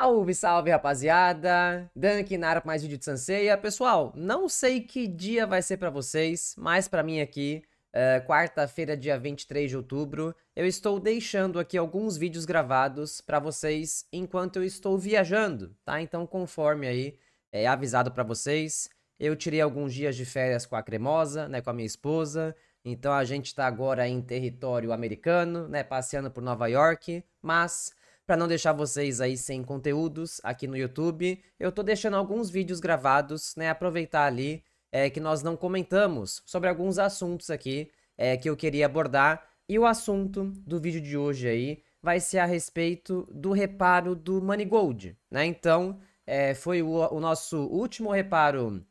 Salve, salve, rapaziada! Dan nara, mais vídeo de Sanseia. Pessoal, não sei que dia vai ser para vocês, mas para mim aqui, é, quarta-feira, dia 23 de outubro, eu estou deixando aqui alguns vídeos gravados para vocês enquanto eu estou viajando, tá? Então, conforme aí é, é avisado para vocês, eu tirei alguns dias de férias com a Cremosa, né, com a minha esposa, então a gente está agora em território americano, né, passeando por Nova York, mas... Para não deixar vocês aí sem conteúdos aqui no YouTube, eu tô deixando alguns vídeos gravados, né? Aproveitar ali é, que nós não comentamos sobre alguns assuntos aqui é, que eu queria abordar. E o assunto do vídeo de hoje aí vai ser a respeito do reparo do Gold, né? Então, é, foi o, o nosso último reparo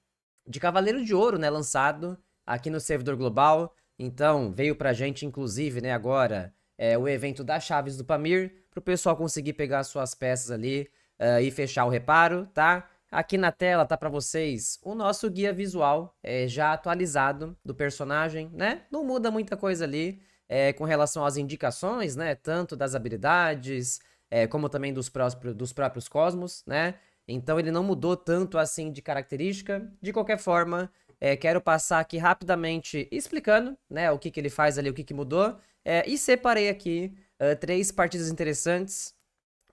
de Cavaleiro de Ouro, né? Lançado aqui no servidor global. Então, veio pra gente, inclusive, né, agora, é, o evento das chaves do Pamir para o pessoal conseguir pegar suas peças ali uh, e fechar o reparo, tá? Aqui na tela tá para vocês o nosso guia visual é, já atualizado do personagem, né? Não muda muita coisa ali é, com relação às indicações, né? Tanto das habilidades, é, como também dos, próprios, dos próprios cosmos, né? Então ele não mudou tanto assim de característica. De qualquer forma, é, quero passar aqui rapidamente explicando né, o que, que ele faz ali, o que, que mudou. É, e separei aqui uh, três partidas interessantes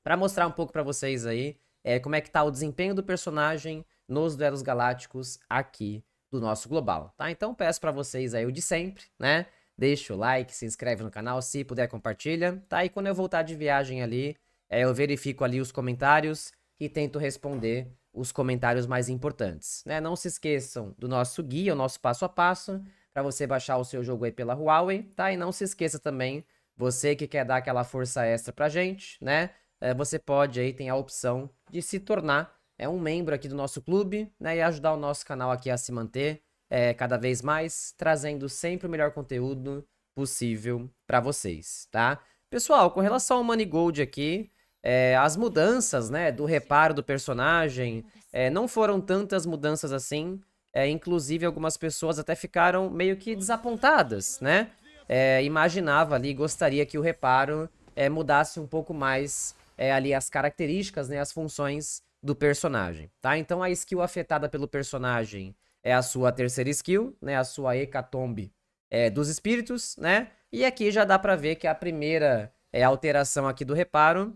para mostrar um pouco para vocês aí é, como é que tá o desempenho do personagem nos duelos galácticos aqui do nosso global, tá? Então peço para vocês aí o de sempre, né? Deixa o like, se inscreve no canal, se puder compartilha, tá? E quando eu voltar de viagem ali, é, eu verifico ali os comentários e tento responder os comentários mais importantes, né? Não se esqueçam do nosso guia, o nosso passo a passo, para você baixar o seu jogo aí pela Huawei, tá? E não se esqueça também você que quer dar aquela força extra pra gente, né? É, você pode aí, tem a opção de se tornar é, um membro aqui do nosso clube, né? E ajudar o nosso canal aqui a se manter é, cada vez mais, trazendo sempre o melhor conteúdo possível para vocês, tá? Pessoal, com relação ao Money Gold aqui, é, as mudanças, né, do reparo do personagem, é, não foram tantas mudanças assim. É, inclusive, algumas pessoas até ficaram meio que desapontadas, né? é, imaginava ali, gostaria que o reparo é, mudasse um pouco mais é, ali as características, né, as funções do personagem, tá? Então a skill afetada pelo personagem é a sua terceira skill, né, a sua hecatombe é, dos espíritos, né? E aqui já dá para ver que a primeira é, alteração aqui do reparo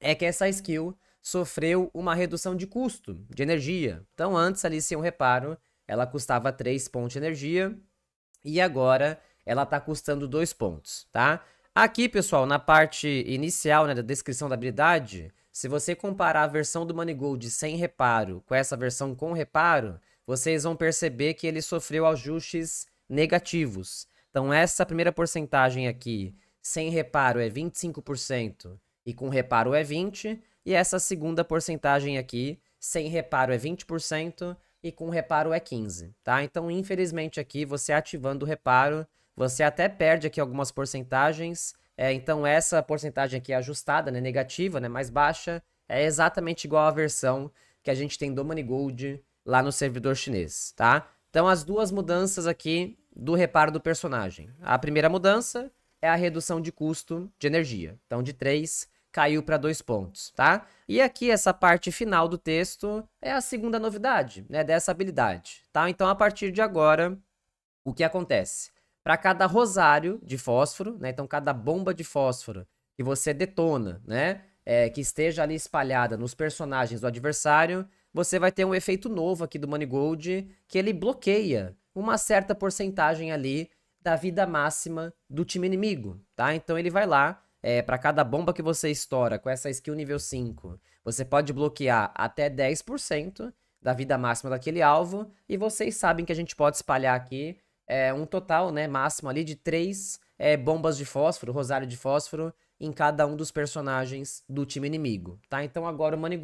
é que essa skill sofreu uma redução de custo de energia. Então antes ali sem um reparo, ela custava 3 pontos de energia e agora ela tá custando dois pontos, tá? Aqui, pessoal, na parte inicial, né, da descrição da habilidade, se você comparar a versão do Manigold sem reparo com essa versão com reparo, vocês vão perceber que ele sofreu ajustes negativos. Então, essa primeira porcentagem aqui, sem reparo, é 25% e com reparo é 20%. E essa segunda porcentagem aqui, sem reparo, é 20% e com reparo é 15%, tá? Então, infelizmente aqui, você ativando o reparo, você até perde aqui algumas porcentagens. É, então essa porcentagem aqui é ajustada, né, negativa, né, mais baixa, é exatamente igual à versão que a gente tem do MoneyGold lá no servidor chinês, tá? Então as duas mudanças aqui do reparo do personagem. A primeira mudança é a redução de custo de energia. Então de 3 caiu para 2 pontos, tá? E aqui essa parte final do texto é a segunda novidade, né, dessa habilidade, tá? Então a partir de agora, o que acontece? para cada rosário de fósforo, né? Então, cada bomba de fósforo que você detona, né? É, que esteja ali espalhada nos personagens do adversário, você vai ter um efeito novo aqui do Money Gold que ele bloqueia uma certa porcentagem ali da vida máxima do time inimigo, tá? Então ele vai lá, é, para cada bomba que você estoura com essa skill nível 5, você pode bloquear até 10% da vida máxima daquele alvo, e vocês sabem que a gente pode espalhar aqui é, um total né, máximo ali de três é, bombas de fósforo, rosário de fósforo, em cada um dos personagens do time inimigo, tá? Então agora o money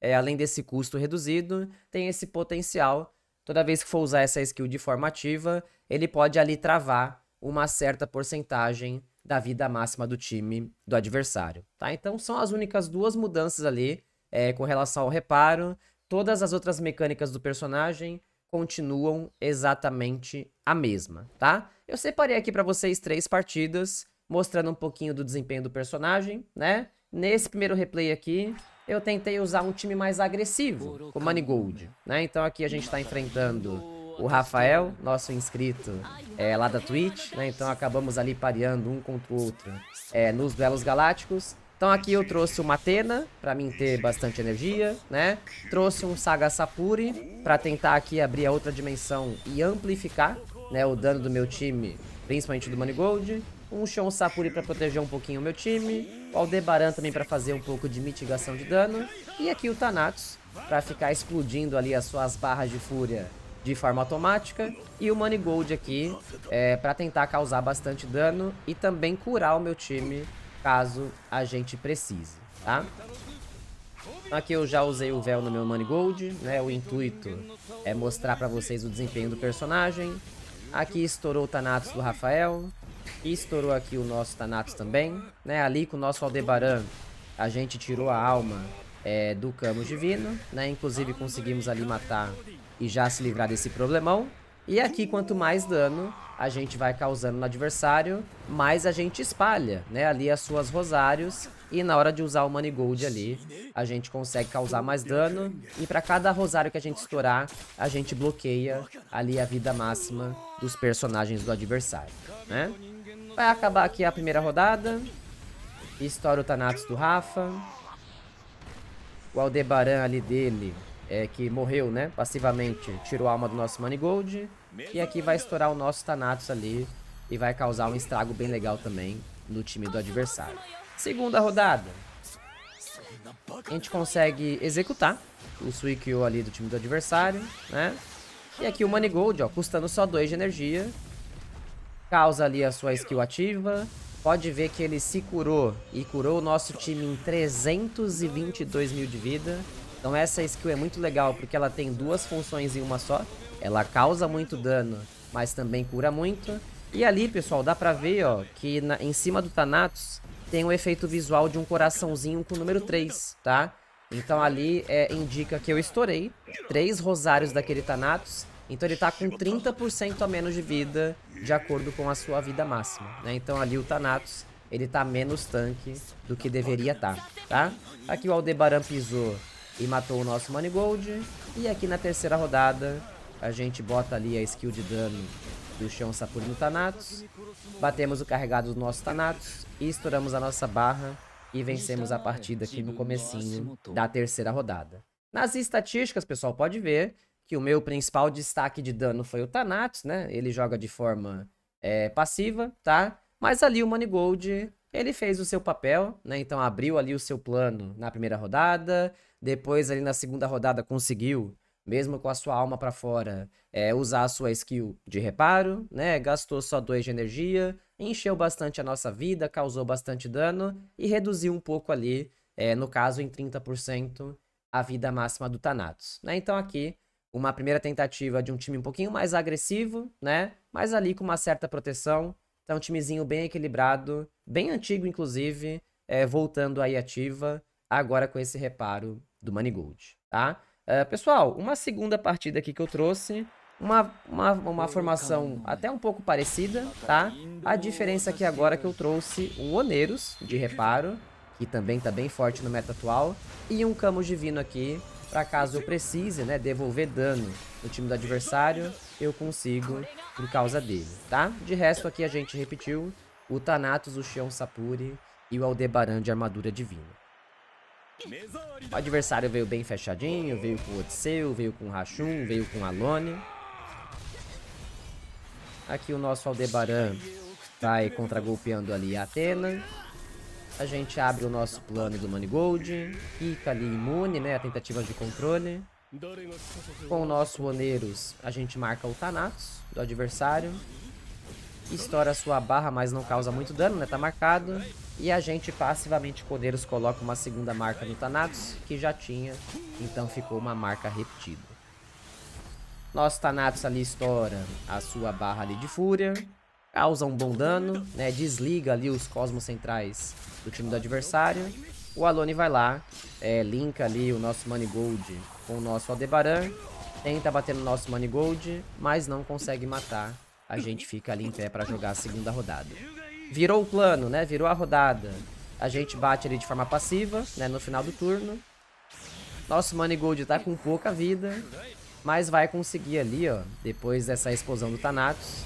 é, além desse custo reduzido, tem esse potencial. Toda vez que for usar essa skill de forma ativa, ele pode ali travar uma certa porcentagem da vida máxima do time do adversário, tá? Então são as únicas duas mudanças ali é, com relação ao reparo. Todas as outras mecânicas do personagem continuam exatamente a mesma, tá? Eu separei aqui para vocês três partidas, mostrando um pouquinho do desempenho do personagem, né? Nesse primeiro replay aqui, eu tentei usar um time mais agressivo, o Manigold, né? Então aqui a gente está enfrentando o Rafael, nosso inscrito é, lá da Twitch, né? Então acabamos ali pareando um contra o outro é, nos duelos galácticos. Então aqui eu trouxe uma Atena, pra mim ter bastante energia, né? Trouxe um Saga Sapuri, pra tentar aqui abrir a outra dimensão e amplificar, né, o dano do meu time, principalmente do Money Gold, Um Shon Sapuri pra proteger um pouquinho o meu time. O Aldebaran também pra fazer um pouco de mitigação de dano. E aqui o Thanatos, pra ficar explodindo ali as suas barras de fúria de forma automática. E o Money Gold aqui é, para tentar causar bastante dano e também curar o meu time caso a gente precise, tá? Aqui eu já usei o véu no meu money gold, né? O intuito é mostrar pra vocês o desempenho do personagem. Aqui estourou o Thanatos do Rafael. E estourou aqui o nosso Thanatos também, né? Ali com o nosso Aldebaran, a gente tirou a alma é, do Camus Divino, né? Inclusive conseguimos ali matar e já se livrar desse problemão. E aqui, quanto mais dano a gente vai causando no adversário, mais a gente espalha, né? Ali as suas rosários. E na hora de usar o Manigold ali, a gente consegue causar mais dano. E para cada rosário que a gente estourar, a gente bloqueia ali a vida máxima dos personagens do adversário, né? Vai acabar aqui a primeira rodada. Estoura o Thanatos do Rafa. O Aldebaran ali dele, é, que morreu, né? Passivamente, tirou a alma do nosso Manigold. E aqui vai estourar o nosso Thanatos ali e vai causar um estrago bem legal também no time do adversário. Segunda rodada. A gente consegue executar o Suikyo ali do time do adversário, né? E aqui o Gold, ó, custando só 2 de energia. Causa ali a sua skill ativa. Pode ver que ele se curou e curou o nosso time em 322 mil de vida. Então essa skill é muito legal porque ela tem duas funções em uma só. Ela causa muito dano, mas também cura muito. E ali, pessoal, dá pra ver, ó, que na, em cima do Thanatos tem o um efeito visual de um coraçãozinho com o número 3, tá? Então ali é, indica que eu estourei três rosários daquele Thanatos. Então ele tá com 30% a menos de vida, de acordo com a sua vida máxima, né? Então ali o Thanatos, ele tá menos tanque do que deveria estar, tá, tá? Aqui o Aldebaran pisou e matou o nosso money gold E aqui na terceira rodada, a gente bota ali a skill de dano do chão Sapuri no Thanatos. Batemos o carregado do nosso Thanatos e estouramos a nossa barra e vencemos a partida aqui no comecinho da terceira rodada. Nas estatísticas, pessoal, pode ver que o meu principal destaque de dano foi o Thanatos, né? Ele joga de forma é, passiva, tá? Mas ali o gold ele fez o seu papel, né? Então abriu ali o seu plano na primeira rodada, depois, ali na segunda rodada, conseguiu, mesmo com a sua alma para fora, é, usar a sua skill de reparo, né? Gastou só dois de energia, encheu bastante a nossa vida, causou bastante dano e reduziu um pouco ali, é, no caso, em 30% a vida máxima do Thanatos. Né? Então aqui, uma primeira tentativa de um time um pouquinho mais agressivo, né? Mas ali com uma certa proteção. Então, um timezinho bem equilibrado, bem antigo, inclusive, é, voltando aí ativa agora com esse reparo do Manigold, tá? Uh, pessoal, uma segunda partida aqui que eu trouxe, uma, uma, uma formação até um pouco parecida, tá? tá? A diferença aqui agora é que eu trouxe um Oneiros de reparo, que também tá bem forte no meta atual, e um Camus Divino aqui, para caso eu precise, né, devolver dano no time do adversário, eu consigo por causa dele, tá? De resto aqui a gente repetiu o Thanatos, o Shion Sapuri e o Aldebaran de armadura divina. O adversário veio bem fechadinho, veio com o Odisseu, veio com o Rachum, veio com o Alone. Aqui o nosso Aldebaran vai contragolpeando ali a Atena. A gente abre o nosso plano do Money Gold, fica ali imune, né, a tentativa de controle. Com o nosso Oneiros, a gente marca o Thanatos do adversário. Estoura sua barra, mas não causa muito dano, né, tá marcado. E a gente passivamente Codeiros coloca uma segunda marca no Thanatos, que já tinha, então ficou uma marca repetida. Nosso Thanatos ali estoura a sua barra ali de fúria, causa um bom dano, né? desliga ali os cosmos centrais do time do adversário. O Alone vai lá, é, linka ali o nosso Manigold com o nosso Aldebaran, tenta bater no nosso Manigold, mas não consegue matar. A gente fica ali em pé para jogar a segunda rodada virou o plano, né? Virou a rodada. A gente bate ali de forma passiva, né? No final do turno. Nosso Money Gold tá com pouca vida. Mas vai conseguir ali, ó. Depois dessa explosão do Thanatos.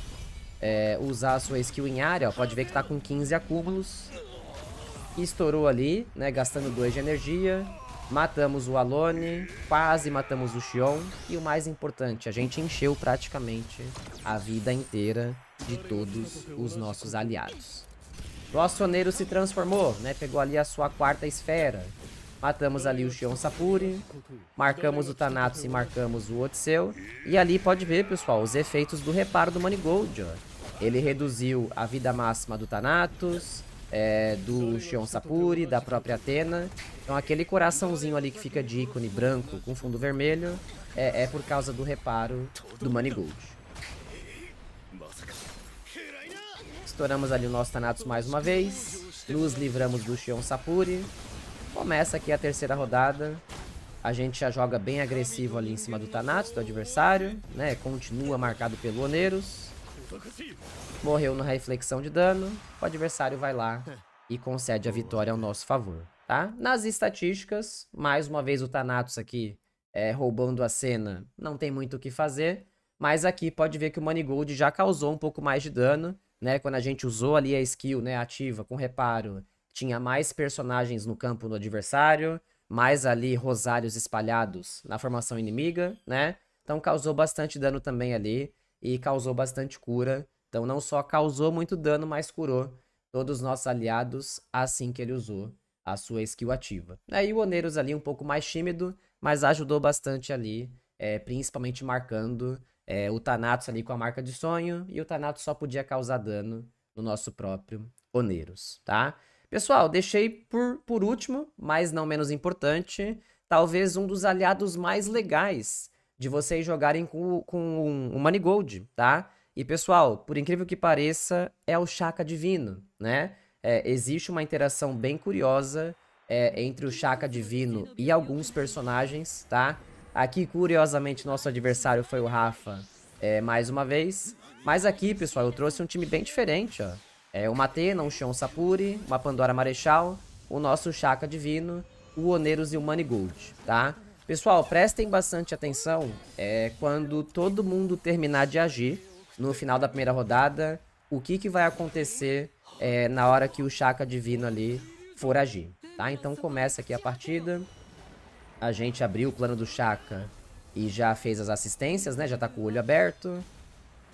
É, usar a sua skill em área, ó. Pode ver que tá com 15 acúmulos. Estourou ali, né? Gastando 2 de energia. Matamos o Alone, quase matamos o Xion. E o mais importante, a gente encheu praticamente a vida inteira de todos os nossos aliados. O acioneiro se transformou, né? Pegou ali a sua quarta esfera. Matamos ali o Shion Sapuri, marcamos o Thanatos e marcamos o Otseu. E ali pode ver, pessoal, os efeitos do reparo do Manigold, ó. Ele reduziu a vida máxima do Thanatos, é, do Shion Sapuri, da própria Atena. Então aquele coraçãozinho ali que fica de ícone branco com fundo vermelho é, é por causa do reparo do Manigold. Estouramos ali o nosso Thanatos mais uma vez. Nos livramos do Shion Sapuri. Começa aqui a terceira rodada. A gente já joga bem agressivo ali em cima do Thanatos, do adversário. né? Continua marcado pelo Oneiros. Morreu na reflexão de dano. O adversário vai lá e concede a vitória ao nosso favor. Tá? Nas estatísticas, mais uma vez o Thanatos aqui é, roubando a cena, não tem muito o que fazer. Mas aqui pode ver que o Money Gold já causou um pouco mais de dano né? Quando a gente usou ali a skill, né, ativa com reparo, tinha mais personagens no campo do adversário, mais ali rosários espalhados na formação inimiga, né? Então causou bastante dano também ali e causou bastante cura. Então não só causou muito dano, mas curou todos os nossos aliados assim que ele usou a sua skill ativa. Aí o Oneiros ali um pouco mais tímido, mas ajudou bastante ali, é, principalmente marcando é, o Thanatos ali com a marca de sonho, e o Thanatos só podia causar dano no nosso próprio Oneiros, tá? Pessoal, deixei por, por último, mas não menos importante, talvez um dos aliados mais legais de vocês jogarem com, com um, um Manigold, tá? E pessoal, por incrível que pareça, é o Chaka Divino, né? É, existe uma interação bem curiosa é, entre o Chaka Divino e alguns personagens, tá? Aqui, curiosamente, nosso adversário foi o Rafa é, mais uma vez. Mas aqui, pessoal, eu trouxe um time bem diferente, ó. É uma Atena, um Shion Sapuri, uma Pandora Marechal, o nosso Chaka Divino, o Oneiros e o Gold, tá? Pessoal, prestem bastante atenção é, quando todo mundo terminar de agir no final da primeira rodada, o que, que vai acontecer é, na hora que o Chaka Divino ali for agir, tá? Então começa aqui a partida a gente abriu o plano do Chaka e já fez as assistências, né? Já tá com o olho aberto.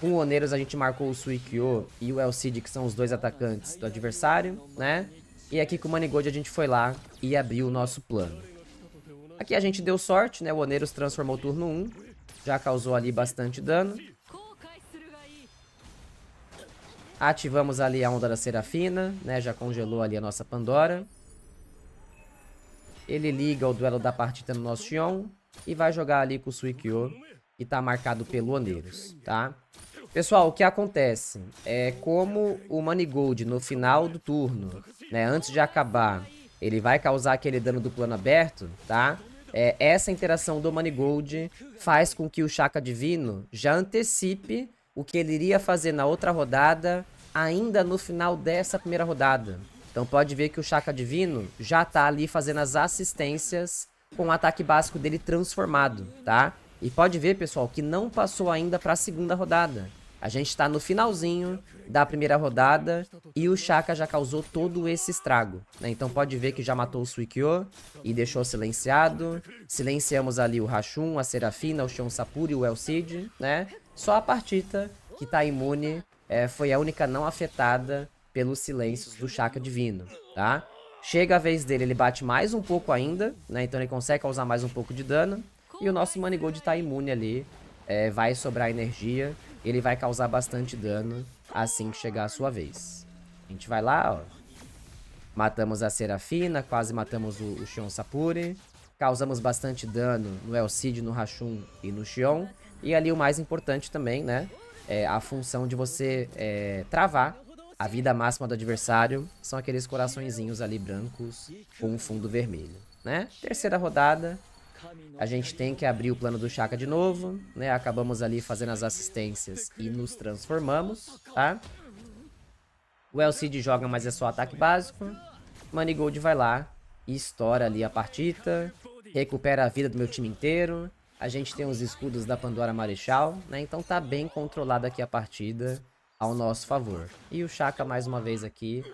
Com o Oneiros a gente marcou o Suikyo e o Elcid, que são os dois atacantes do adversário, né? E aqui com o Manigold a gente foi lá e abriu o nosso plano. Aqui a gente deu sorte, né? O Oneiros transformou o turno 1. Já causou ali bastante dano. Ativamos ali a Onda da Serafina, né? Já congelou ali a nossa Pandora. Ele liga o duelo da partida no nosso Xion e vai jogar ali com o Suikyo, que tá marcado pelo Oneiros, tá? Pessoal, o que acontece é como o Gold no final do turno, né, antes de acabar, ele vai causar aquele dano do plano aberto, tá? É, essa interação do Gold faz com que o Chaka Divino já antecipe o que ele iria fazer na outra rodada, ainda no final dessa primeira rodada. Então pode ver que o Chaka Divino já tá ali fazendo as assistências com o ataque básico dele transformado, tá? E pode ver, pessoal, que não passou ainda para a segunda rodada. A gente está no finalzinho da primeira rodada e o Chaka já causou todo esse estrago. Né? Então pode ver que já matou o Suikyo e deixou silenciado. Silenciamos ali o Rashun, a Serafina, o Shion Sapuri, e o Cid, né? Só a partita que está imune é, foi a única não afetada pelos silêncios do chakra divino, tá? Chega a vez dele, ele bate mais um pouco ainda, né? Então ele consegue causar mais um pouco de dano. E o nosso Manigold tá imune ali. É, vai sobrar energia. Ele vai causar bastante dano assim que chegar a sua vez. A gente vai lá, ó. Matamos a Serafina, quase matamos o, o Shion Sapuri. Causamos bastante dano no Elcid, no Rachum e no Shion. E ali o mais importante também, né? É a função de você é, travar a vida máxima do adversário são aqueles coraçõezinhos ali brancos com um fundo vermelho, né? Terceira rodada, a gente tem que abrir o plano do Chaka de novo, né? Acabamos ali fazendo as assistências e nos transformamos, tá? O Cid joga, mas é só ataque básico. Gold vai lá e estoura ali a partida. Recupera a vida do meu time inteiro. A gente tem os escudos da Pandora Marechal, né? Então tá bem controlada aqui a partida ao nosso favor. E o Chaka mais uma vez aqui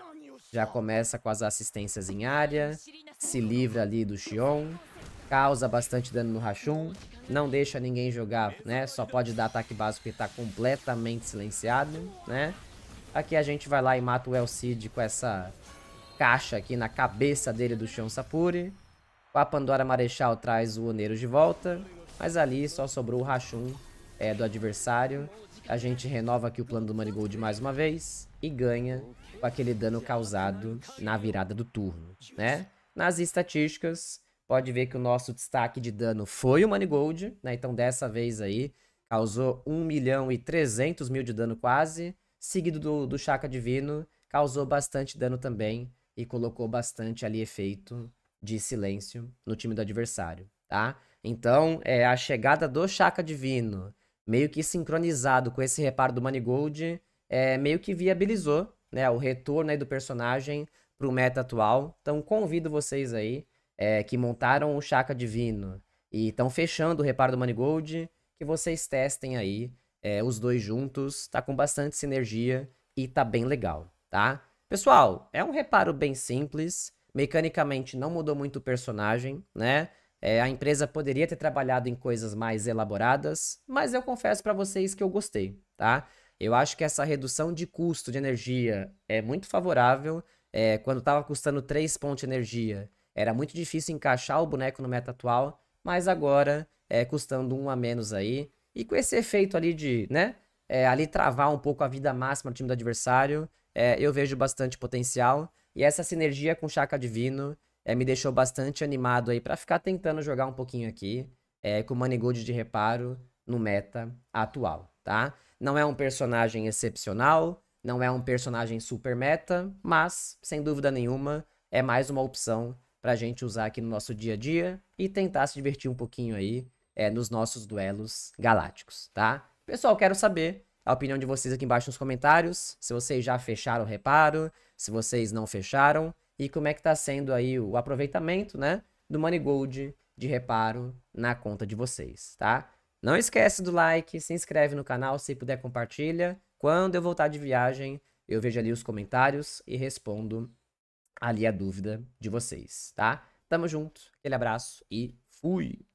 já começa com as assistências em área, se livra ali do Xion, causa bastante dano no Rashun, não deixa ninguém jogar, né? Só pode dar ataque básico e tá completamente silenciado, né? Aqui a gente vai lá e mata o El Cid com essa caixa aqui na cabeça dele do Xion Sapuri. A Pandora Marechal traz o Oneiro de volta, mas ali só sobrou o Rashun é, do adversário a gente renova aqui o plano do Money Gold mais uma vez e ganha com aquele dano causado na virada do turno, né? Nas estatísticas, pode ver que o nosso destaque de dano foi o Gold, né? Então dessa vez aí causou 1 milhão e 300 mil de dano quase, seguido do, do Chaka Divino, causou bastante dano também e colocou bastante ali efeito de silêncio no time do adversário, tá? Então, é a chegada do Chaka Divino meio que sincronizado com esse reparo do Manigold, é, meio que viabilizou né, o retorno aí do personagem para o meta atual. Então convido vocês aí é, que montaram o Chaka Divino e estão fechando o reparo do Manigold, que vocês testem aí é, os dois juntos, tá com bastante sinergia e tá bem legal, tá? Pessoal, é um reparo bem simples, mecanicamente não mudou muito o personagem, né? É, a empresa poderia ter trabalhado em coisas mais elaboradas, mas eu confesso para vocês que eu gostei, tá? Eu acho que essa redução de custo de energia é muito favorável. É, quando estava custando 3 pontos de energia, era muito difícil encaixar o boneco no meta atual, mas agora é custando um a menos aí. E com esse efeito ali de, né? É, ali travar um pouco a vida máxima do time do adversário, é, eu vejo bastante potencial. E essa sinergia com Chaka Divino é, me deixou bastante animado aí para ficar tentando jogar um pouquinho aqui é, com o Manigold de reparo no meta atual, tá? Não é um personagem excepcional, não é um personagem super meta, mas, sem dúvida nenhuma, é mais uma opção pra gente usar aqui no nosso dia a dia e tentar se divertir um pouquinho aí é, nos nossos duelos galácticos, tá? Pessoal, quero saber a opinião de vocês aqui embaixo nos comentários, se vocês já fecharam o reparo, se vocês não fecharam, e como é que está sendo aí o aproveitamento, né, do Money Gold de reparo na conta de vocês, tá? Não esquece do like, se inscreve no canal, se puder compartilha. Quando eu voltar de viagem, eu vejo ali os comentários e respondo ali a dúvida de vocês, tá? Tamo junto, aquele abraço e fui!